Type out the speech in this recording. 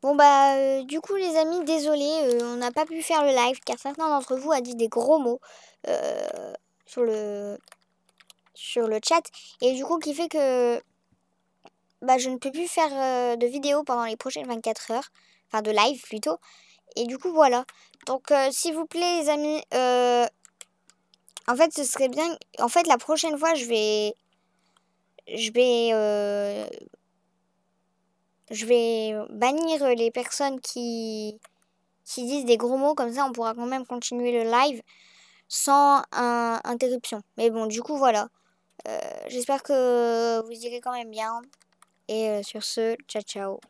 Bon bah euh, du coup les amis, désolé, euh, on n'a pas pu faire le live car certains d'entre vous a dit des gros mots euh, sur le sur le chat et du coup qui fait que bah je ne peux plus faire de vidéo pendant les prochaines 24 heures, enfin de live plutôt. Et du coup voilà. Donc s'il vous plaît les amis, en fait ce serait bien en fait la prochaine fois je vais je vais je vais bannir euh, les personnes qui, disent des gros mots, comme ça on pourra quand même continuer le live sans interruption. Mais bon, du coup, voilà. Euh, j'espère que vous irez quand même bien. Et euh, sur ce, ciao ciao.